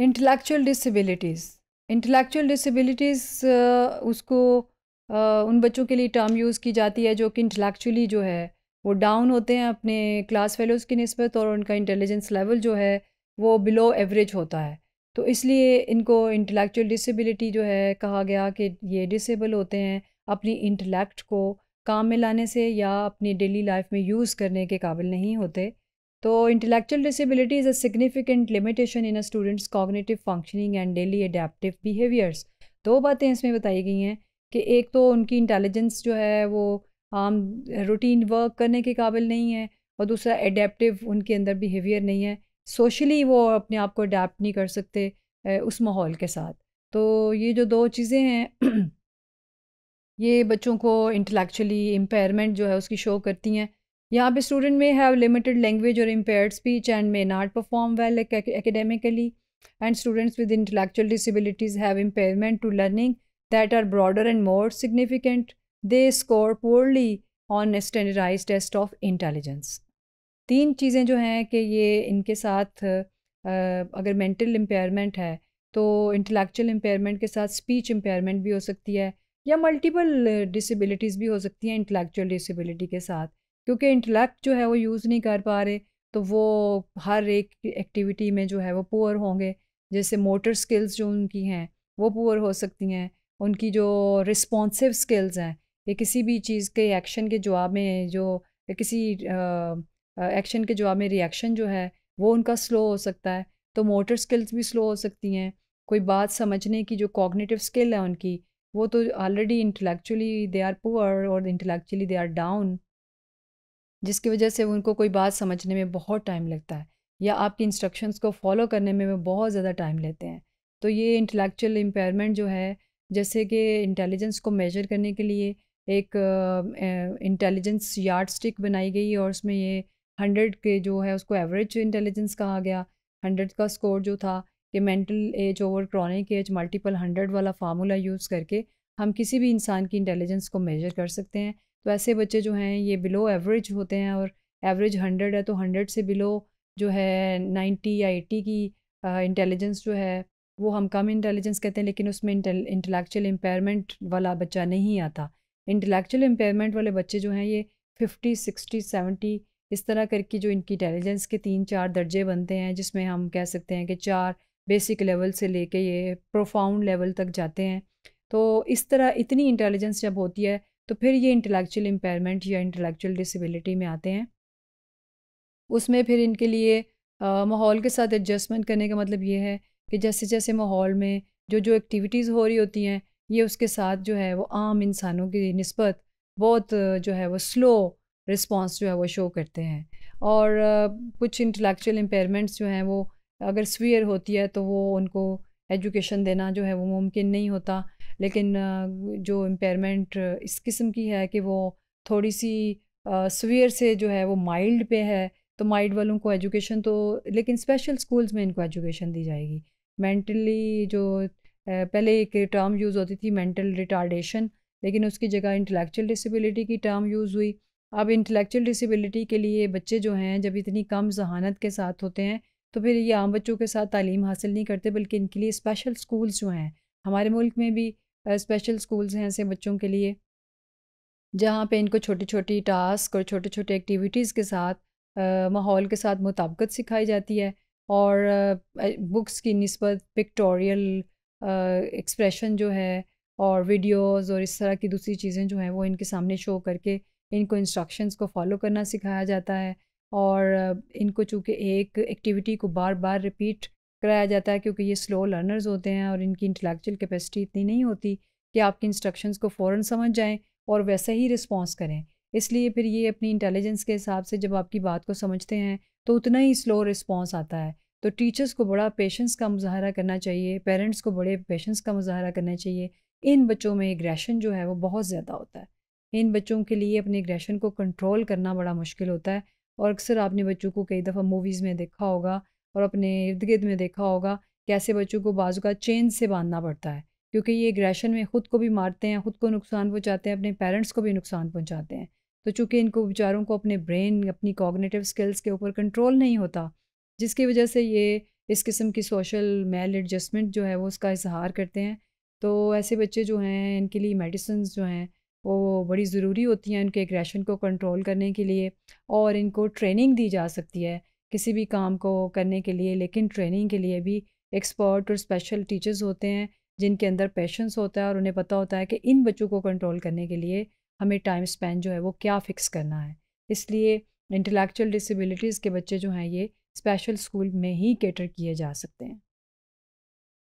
intellectual disabilities intellectual disabilities उसको uh, उन बच्चों के लिए टर्म यूज़ की जाती है जो कि इंटेलेक्चुअली जो है वो डाउन होते हैं अपने क्लास फेलोज़ की नस्बत और उनका इंटेलिजेंस लेवल जो है वो बिलो एवरेज होता है तो इसलिए इनको इंटेलेक्चुअल डिसेबिलिटी जो है कहा गया कि ये डिसेबल होते हैं अपनी इंटेलेक्ट को काम में लाने से या अपनी डेली लाइफ में यूज़ करने के काबिल नहीं होते तो intellectual disability is a significant limitation in a students cognitive functioning and daily adaptive behaviours दो बातें इसमें बताई गई हैं कि एक तो उनकी इंटेलिजेंस जो है वो आम रूटीन वर्क करने के काबिल नहीं है और दूसरा एडेप्टिव उनके अंदर बिहेवियर नहीं है सोशली वो अपने आप को अडेप्ट नहीं कर सकते उस माहौल के साथ तो ये जो दो चीज़ें हैं ये बच्चों को इंटेलेक्चुअली इम्पेयरमेंट जो है उसकी शो करती हैं यहाँ पे student may have limited language और impair speech and may not perform well academically and students with intellectual disabilities have impairment to learning that are broader and more significant they score poorly on standardize test of intelligence तीन चीज़ें जो हैं कि ये इनके साथ अगर mental impairment है तो इंटलेक्चुअल इम्पेयरमेंट के साथ स्पीच इम्पेयरमेंट भी हो सकती है या मल्टीपल डिसबिलिटीज़ भी हो सकती हैं इंटलेक्चुअल डिसबिलिटी के साथ क्योंकि इंटेलेक्ट जो है वो यूज़ नहीं कर पा रहे तो वो हर एक एक्टिविटी में जो है वो पुअर होंगे जैसे मोटर स्किल्स जो उनकी हैं वो पुअर हो सकती हैं उनकी जो रिस्पॉन्सिव स्किल्स हैं ये किसी भी चीज़ के एक्शन के जवाब में जो किसी एक्शन के जवाब में रिएक्शन जो है वो उनका स्लो हो सकता है तो मोटर स्किल्स भी स्लो हो सकती हैं कोई बात समझने की जो कॉग्निटिव स्किल है उनकी वो तो already intellectually they are poor और इंटेलेक्चुअली दे आर डाउन जिसकी वजह से उनको कोई बात समझने में बहुत टाइम लगता है या आपकी इंस्ट्रक्शंस को फॉलो करने में बहुत ज़्यादा टाइम लेते हैं तो ये इंटेलेक्चुअल इम्पेयरमेंट जो है जैसे कि इंटेलिजेंस को मेजर करने के लिए एक इंटेलिजेंस यार्ड स्टिक बनाई गई और उसमें ये हंड्रेड के जो है उसको एवरेज इंटेलिजेंस कहा गया हंड्रेड का स्कोर जो था कि mental age over chronic age multiple hundred वाला फार्मूला यूज़ करके हम किसी भी इंसान की इंटेलिजेंस को मेजर कर सकते हैं तो ऐसे बच्चे जो हैं ये बिलो एवरेज होते हैं और एवरेज हंड्रेड है तो हंड्रेड से बिलो जो है नाइन्टी या एट्टी की इंटेलिजेंस जो है वो हम कम इंटेलिजेंस कहते हैं लेकिन उसमें इंटेलेक्चुअल इम्पेयरमेंट वाला बच्चा नहीं आता इंटेलेक्चुअल इम्पेयरमेंट वाले बच्चे जो हैं ये फिफ्टी सिक्सटी सेवेंटी इस तरह करके जो इनकी इंटेलिजेंस के तीन चार दर्जे बनते हैं जिसमें हम कह सकते हैं कि चार बेसिक लेवल से लेके ये प्रोफाउंड लेवल तक जाते हैं तो इस तरह इतनी इंटेलिजेंस जब होती है तो फिर ये इंटेलेक्चुअल इम्पेयरमेंट या इंटेलेक्चुअल डिसेबिलिटी में आते हैं उसमें फिर इनके लिए माहौल के साथ एडजस्टमेंट करने का मतलब ये है कि जैसे जैसे माहौल में जो जो एक्टिविटीज़ हो रही होती हैं ये उसके साथ जो है वो आम इंसानों की नस्बत बहुत जो है वो स्लो रिस्पॉन्स जो है वो शो करते हैं और कुछ इंटेलेक्चुअल इम्पेयरमेंट्स जो हैं वो अगर स्वीयर होती है तो वो उनको एजुकेशन देना जो है वो मुमकिन नहीं होता लेकिन जो इम्पेयरमेंट इस किस्म की है कि वो थोड़ी सी सवियर से जो है वो माइल्ड पे है तो माइल्ड वालों को एजुकेशन तो लेकिन स्पेशल स्कूल्स में इनको एजुकेशन दी जाएगी मेंटली जो पहले एक टर्म यूज़ होती थी मेंटल रिटार्डेशन लेकिन उसकी जगह इंटेलेक्चुअल डिसेबिलिटी की टर्म यूज़ हुई अब इंटेलेक्चुअल डिसेबिलिटी के लिए बच्चे जो हैं जब इतनी कम जहानत के साथ होते हैं तो फिर ये आम बच्चों के साथ तालीम हासिल नहीं करते बल्कि इनके लिए स्पेशल स्कूल्स जो हैं हमारे मुल्क में भी स्पेशल स्कूल्स हैं ऐसे बच्चों के लिए जहाँ पे इनको छोटी छोटी टास्क और छोटे छोटे एक्टिविटीज़ के साथ माहौल के साथ मुताबकत सिखाई जाती है और आ, बुक्स की नस्बत पिक्टोरियल एक्सप्रेशन जो है और वीडियोस और इस तरह की दूसरी चीज़ें जो हैं वो इनके सामने शो करके इनको इंस्ट्रक्शंस को फॉलो करना सिखाया जाता है और इनको चूँकि एक एक्टिविटी को बार बार रिपीट कराया जाता है क्योंकि ये स्लो लर्नर्स होते हैं और इनकी इंटेलेक्चुअल कैपेसिटी इतनी नहीं होती कि आपके इंस्ट्रक्शंस को फ़ौर समझ जाएँ और वैसे ही रिस्पॉन्स करें इसलिए फिर ये अपनी इंटेलिजेंस के हिसाब से जब आपकी बात को समझते हैं तो उतना ही स्लो रिस्पॉन्स आता है तो टीचर्स को बड़ा पेशेंस का मुजाहरा करना चाहिए पेरेंट्स को बड़े पेशेंस का मुजाहरा करना चाहिए इन बच्चों में एग्रेशन जो है वो बहुत ज़्यादा होता है इन बच्चों के लिए अपने एग्रेशन को कंट्रोल करना बड़ा मुश्किल होता है और अक्सर आपने बच्चों को कई दफ़ा मूवीज़ में देखा होगा और अपने इर्द गिर्द में देखा होगा कैसे बच्चों को बाजू का चेन से बांधना पड़ता है क्योंकि ये एग्रेशन में ख़ुद को भी मारते हैं ख़ुद को नुकसान पहुँचाते हैं अपने पेरेंट्स को भी नुकसान पहुँचाते हैं तो चूँकि इनको बेचारों को अपने ब्रेन अपनी कॉग्नेटिव स्किल्स के ऊपर कंट्रोल नहीं होता जिसकी वजह से ये इस किस्म की सोशल मेल एडजस्टमेंट जो है वो उसका इजहार करते हैं तो ऐसे बच्चे जो हैं इनके लिए मेडिसिन जो हैं वो बड़ी ज़रूरी होती हैं उनके एग्रेशन को कंट्रोल करने के लिए और इनको ट्रेनिंग दी जा सकती है किसी भी काम को करने के लिए लेकिन ट्रेनिंग के लिए भी एक्सपर्ट और स्पेशल टीचर्स होते हैं जिनके अंदर पेशेंस होता है और उन्हें पता होता है कि इन बच्चों को कंट्रोल करने के लिए हमें टाइम स्पेंड जो है वो क्या फ़िक्स करना है इसलिए इंटेलेक्चुअल डिसेबिलिटीज़ के बच्चे जो हैं ये स्पेशल स्कूल में ही केटर किए जा सकते हैं